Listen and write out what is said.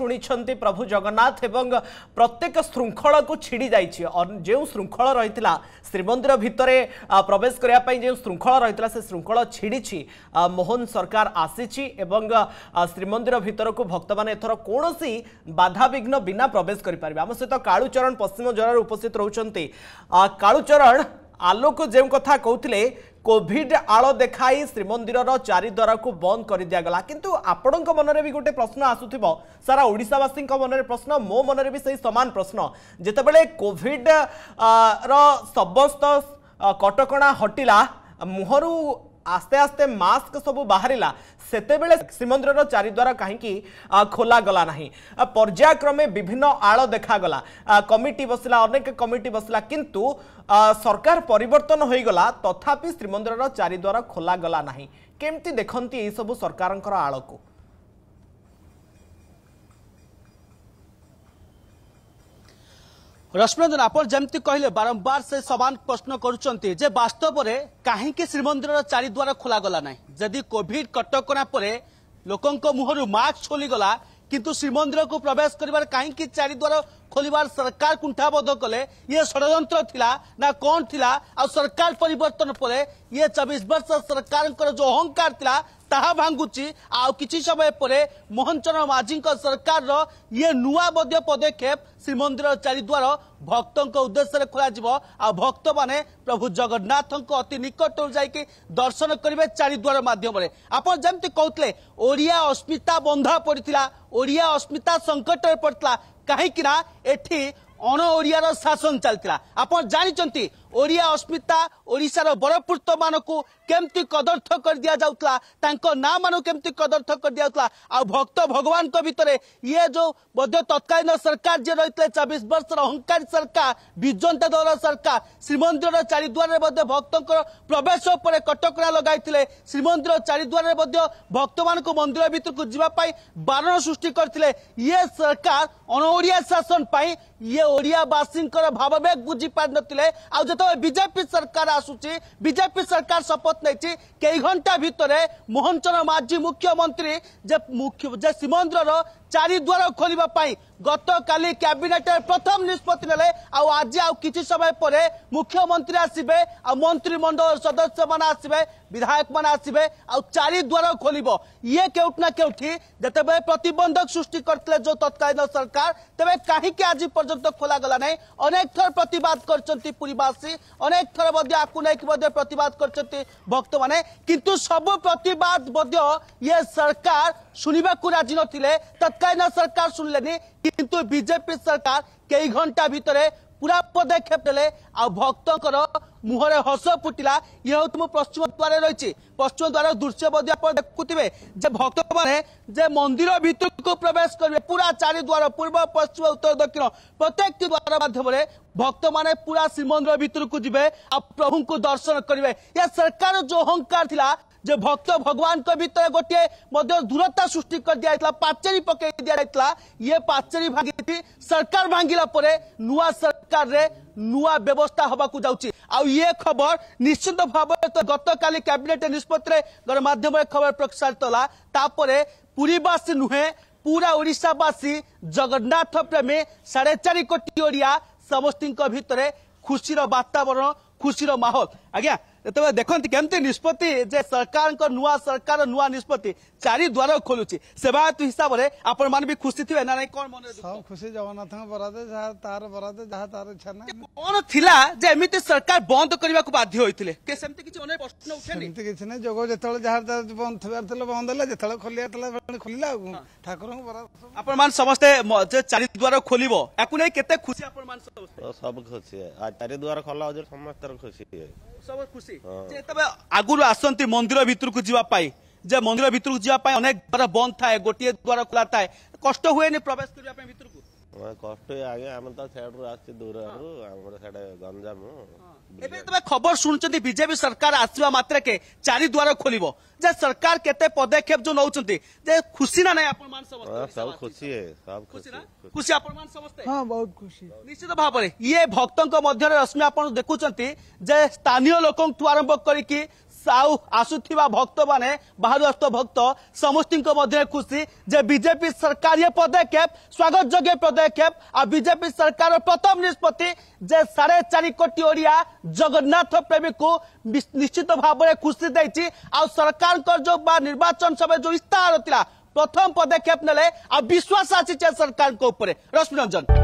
শুনিছন্তি প্রভু জগন্নাথ এবং প্রত্যেক শৃঙ্খলাকে ছিড়ি যাইছি যে শৃঙ্খল রয়েছে শ্রীমন্দির ভিতরে প্রবেশ করা যে শৃঙ্খল রয়েছে সে শৃঙ্খল ছিড়িছি মোহন সরকার আসিছি এবং শ্রীমন্দির ভিতরক ভক্ত মানে এথর কৌশি বাধাবিঘ্ন বিনা প্রবেশ করে পারবে আমার সহ কাড়ুচরণ পশ্চিম জেলার উপস্থিত রয়েছেন কাড়ুচরণ আলোক যে কথা কৌলে କୋଭିଡ୍ ଆଳ ଦେଖାଇ ଶ୍ରୀମନ୍ଦିରର ଚାରିଦ୍ୱାରକୁ ବନ୍ଦ କରି ଦିଆଗଲା କିନ୍ତୁ ଆପଣଙ୍କ ମନରେ ବି ଗୋଟେ ପ୍ରଶ୍ନ ଆସୁଥିବ ସାରା ଓଡ଼ିଶାବାସୀଙ୍କ ମନରେ ପ୍ରଶ୍ନ ମୋ ମନରେ ବି ସେଇ ସମାନ ପ୍ରଶ୍ନ ଯେତେବେଳେ କୋଭିଡ୍ର ସମସ୍ତ କଟକଣା ହଟିଲା ମୁହଁରୁ আস্তে আস্তে মাস্ক সবু বাহারা সেতবে শ্রীমন্দির চারিদ্বার কী খোলা গলা না পর্যায়ক্রমে বিভিন্ন আল দেখাগলা কমিটি বসলা অনেক কমিটি বসলা কিন্তু সরকার পরিবর্তন হয়ে গলা তথাপি শ্রীমন্দির চারিদ্বার খোলা গলা না কেমতি দেখতে এইসব সরকারঙ্কর আলকু রশ্মিরঞ্জন আপনার যেমি কহিলেন বারম্বার সে সমান প্রশ্ন করছেন যে বাস্তবরে কাহিকি শ্রীমন্দিরর চারিদ্বার খোলাগলা না যদি কোভিড কটকা পরে লোক মুহর মাস্ক খোলিগলা কিন্তু শ্রীমন্দিরকে প্রবেশ করবার কাহিকি চারিদ্বার খোলিবার সরকার কুণ্ঠাবোধ কলে ইয়ে ষড়যন্ত্র লা না কণ লা আর সরকার পরিবর্তন পরে ইয়ে চবিশ বর্ষ সরকার যে অহংকার লা ତାହା ଭାଙ୍ଗୁଛି ଆଉ କିଛି ସମୟ ପରେ ମୋହନ ଚରଣ ମାଝୀଙ୍କ ସରକାରର ଇଏ ନୂଆ ମଧ୍ୟ ପଦକ୍ଷେପ ଶ୍ରୀମନ୍ଦିର ଚାରିଦ୍ୱାର ଭକ୍ତଙ୍କ ଉଦ୍ଦେଶ୍ୟରେ ଖୋଲାଯିବ ଆଉ ଭକ୍ତମାନେ ପ୍ରଭୁ ଜଗନ୍ନାଥଙ୍କ ଅତି ନିକଟରୁ ଯାଇକି ଦର୍ଶନ କରିବେ ଚାରିଦ୍ୱାର ମାଧ୍ୟମରେ ଆପଣ ଯେମିତି କହୁଥିଲେ ଓଡ଼ିଆ ଅସ୍ମିତା ବନ୍ଧା ପଡ଼ିଥିଲା ଓଡ଼ିଆ ଅସ୍ମିତା ସଙ୍କଟରେ ପଡ଼ିଥିଲା କାହିଁକି ନା ଏଠି ଅଣ ଓଡ଼ିଆର ଶାସନ ଚାଲିଥିଲା ଆପଣ ଜାଣିଛନ୍ତି ଓଡ଼ିଆ ଅସ୍ମିତା ଓଡ଼ିଶାର ବରପୁତ୍ରମାନଙ୍କୁ କେମିତି କଦର୍ଥ କରିଦିଆଯାଉଥିଲା ତାଙ୍କ ନାଁମାନଙ୍କୁ କେମିତି କଦର୍ଥ କରିଦିଆଯାଉଥିଲା ଆଉ ଭକ୍ତ ଭଗବାନଙ୍କ ଭିତରେ ଇଏ ଯେଉଁ ମଧ୍ୟ ତତ୍କାଳୀନ ସରକାର ଯିଏ ରହିଥିଲେ ଚବିଶ ବର୍ଷର ଅହଙ୍କାରୀ ସରକାର ବିଜନ୍ତା ଦଳର ସରକାର ଶ୍ରୀମନ୍ଦିରର ଚାରିଦୁଆରରେ ମଧ୍ୟ ଭକ୍ତଙ୍କର ପ୍ରବେଶ ଉପରେ କଟକଣା ଲଗାଇଥିଲେ ଶ୍ରୀମନ୍ଦିର ଚାରିଦୁଆରରେ ମଧ୍ୟ ଭକ୍ତମାନଙ୍କୁ ମନ୍ଦିର ଭିତରକୁ ଯିବା ପାଇଁ ବାରଣ ସୃଷ୍ଟି କରିଥିଲେ ଇଏ ସରକାର ଅଣ ଓଡ଼ିଆ ଶାସନ ପାଇଁ ଇଏ ଓଡ଼ିଆବାସୀଙ୍କର ଭାବବେଗ ବୁଝିପାରିନଥିଲେ ଆଉ ଯେତେବେଳେ যেতিয়া বিজেপি চৰকাৰ আছুচি বিজেপি চৰকাৰ শপত নেচি কেইঘণ্টা ভিতৰত মোহন চৰণ মাঝি মুখ্যমন্ত্ৰী যে মুখ্য চারিদ্বার খোলা গতকালি ক্যাবিনেট প্রথম নিষ্পতি নেলে আজি কিছু সময় পরে মুখ্যমন্ত্রী আসবে মন্ত্রিমণ্ডল সদস্য মানে আসবে বিধায়ক মানে আসবে চারিদ্বার খোলব ইয়ে কেউটি না কেউটি যেত প্রতবন্ধক সৃষ্টি করলে যে তৎকালীন সরকার তবে কাহিকি আজ পর্যন্ত খোলা গলা নাই অনেক থর প্রতবাদ করছেন পুরীবাসী অনেক থর আকু নেই প্রতবাদ করছেন ভক্ত মানে কিন্তু সব প্রতবাদ ইয়ে সরকার শুণবাকে রাজি নথিলে তৎকালীন କାଇନା ସରକାର ଶୁଣିଲେନି କିନ୍ତୁ ବିଜେପି ସରକାର କେଇ ଘଣ୍ଟା ଭିତରେ ପୁରା ପଦକ୍ଷେପ ନେଲେ ଆଉ ଭକ୍ତଙ୍କର ମୁହଁରେ ହସ ଫୁଟିଲା ଇଏ ହେଉଛି ମୁଁ ପଶ୍ଚିମ ଦ୍ୱାରରେ ରହିଛି ପଶ୍ଚିମ ଦ୍ୱାର ଦୃଶ୍ୟ ମଧ୍ୟ ଆପଣ ଦେଖୁଥିବେ ଯେ ଭକ୍ତମାନେ ଯେ ମନ୍ଦିର ଭିତରକୁ ପ୍ରବେଶ କରିବେ ପୁରା ଚାରି ଦ୍ୱାର ପୂର୍ବ ପଶ୍ଚିମ ଉତ୍ତର ଦକ୍ଷିଣ ପ୍ରତ୍ୟେକଟି ଦ୍ୱାର ମାଧ୍ୟମରେ ଭକ୍ତମାନେ ପୁରା ଶ୍ରୀମନ୍ଦିର ଭିତରକୁ ଯିବେ ଆଉ ପ୍ରଭୁଙ୍କୁ ଦର୍ଶନ କରିବେ ଏ ସରକାର ଯୋଉ ଅହଙ୍କାର ଥିଲା যে ভক্ত ভগবানଙ୍କ ଭିତରେ ଗୋଟିଏ ମଧ୍ୟ ଦୂରତା ସୃଷ୍ଟି କରିଦିଆଯାଇଥିଲା ପାଚେରୀ ପକେଇ ଦିଆଯାଇଥିଲା ଇଏ ପାଚେରୀ ଭାଙ୍ଗି ସରକାର ଭାଙ୍ଗିଲା ପରେ ନୂଆ ସରକାରରେ ନୂଆ ବ୍ୟବସ୍ଥା ହେବାକୁ ଯାଉଛି ଆଉ ଇଏ ଖବର ନିଶ୍ଚିତ ଭାବରେ ଗତକାଲି କ୍ୟାବିନେଟ୍ ନିଷ୍ପତ୍ତିରେ ଗଣମାଧ୍ୟମରେ ଖବର ପ୍ରସାରିତ ହେଲା ତାପରେ ପୁରୀବାସୀ ନୁହେଁ ପୁରା ଓଡ଼ିଶାବାସୀ ଜଗନ୍ନାଥ ପ୍ରେମୀ ସାଢ଼େ ଚାରି କୋଟି ଓଡ଼ିଆ ସମସ୍ତଙ୍କ ଭିତରେ ଖୁସିର ବାତାବରଣ ଖୁସିର ମାହୋଲ ଆଜ୍ଞା ତେବେ ଦେଖନ୍ତି କେମିତି ନିଷ୍ପତ୍ତି ଯେ ସରକାରଙ୍କ ନୂଆ ସରକାର ନୂଆ ନିଷ୍ପତ୍ତି ଚାରି ଦ୍ୱାର ଖୋଲୁଛି ସେବାୟତ ହିସାବରେ ଆପଣମାନେ ବି ଖୁସି ଥିବେ ନା ନାଇଁ କଣ ମନେ ସବୁ ଖୁସି ଜଗନ୍ନାଥଙ୍କ ବରାଦ ଯାହା ତାର ବରାଦ ଯାହା ତାର ଇଚ୍ଛା ନା କଣ ଥିଲା ଯେ ଏମିତି ସରକାର ବନ୍ଦ କରିବାକୁ ବାଧ୍ୟ ହୋଇଥିଲେ ସେମିତି କିଛି ଅନେକ ପ୍ରଶ୍ନ ଉଠେନି ସେମିତି କିଛି ନାହିଁ ଯୋଗ ଯେତେବେଳେ ଯାହା ବନ୍ଦ ଥିବାର ଥିଲା ବନ୍ଦ ହେଲା ଯେତେବେଳେ ଖୋଲିବାର ଥିଲା ଖୋଲିଲା ଆଉ ଠାକୁରଙ୍କ ବରାଦ ଆପଣମାନେ ସମସ୍ତେ ଯେ ଚାରି ଦ୍ୱାର ଖୋଲିବ ୟାକୁ ନେଇ କେତେ ଖୁସି ଆପଣମାନେ ସମସ୍ତେ ସବୁ ଖୁସି ଚାରି ଦ୍ୱାର ଖୋଲା ହେଉଛି ସମସ୍ତଙ୍କର ଖୁସି সব আসন্তি মন্দির ভিতরকু যাওয়া পাই যে মন্দির ভিতরকু যাওয়া পাই অনেক দ্বার বন্ধ থাকে গোটিয়ে দ্বার খোলা থাকে কষ্ট হুয়েনি প্রবেশ করা ভিতরকু କଟୁଇ ଆଜ୍ଞା ଆମେ ତ ସେଆଡୁ ଆସିଛୁ ଦୂରରୁ ଆମର ସେଆଡେ ଗଞ୍ଜାମ ଏବେ ତମେ ଖବର ଶୁଣୁଛନ୍ତି ବିଜେପି ସରକାର ଆସିବା ମାତ୍ରକେ ଚାରି ଦ୍ୱାର ଖୋଲିବ ଯେ ସରକାର କେତେ ପଦକ୍ଷେପ ଯୋଉ ନଉଛନ୍ତି ଯେ ଖୁସି ନା ନାଇଁ ଆପଣ ମାନେ ସମସ୍ତେ ସବୁ ଖୁସି ଖୁସି ଖୁସି ଆପଣ ମାନେ ସମସ୍ତେ ହଁ ବହୁତ ଖୁସି ନିଶ୍ଚିତ ଭାବରେ ଇଏ ଭକ୍ତଙ୍କ ମଧ୍ୟରେ ରଶ୍ମି ଆପଣ ଦେଖୁଛନ୍ତି ଯେ ସ୍ଥାନୀୟ ଲୋକଙ୍କଠୁ ଆରମ୍ଭ କରିକି সাউ আসুথিবা ভক্তমানে বাহাদুরস্থ ভক্ত সমস্তিঙ্ক মধ্যে খুশি যে বিজেপি সরকারীয় পদক্ষেপ স্বাগতযোগ্য পদক্ষেপ আর বিজেপি সরকার প্রথম নিষ্পতি যে সাড়ে চারি কোটি ওড়িয়া জগন্নাথ প্রেমীকু নিশ্চিত ভাবে খুশি দেইছি আর সরকারঙ্কর যে বা নির্বাচন সময় যে ইস্তাহার লা প্রথম পদক্ষেপ নেলে আর বিশ্বাস আসিছে সরকারঙ্ক উপরে রশ্মিরঞ্জন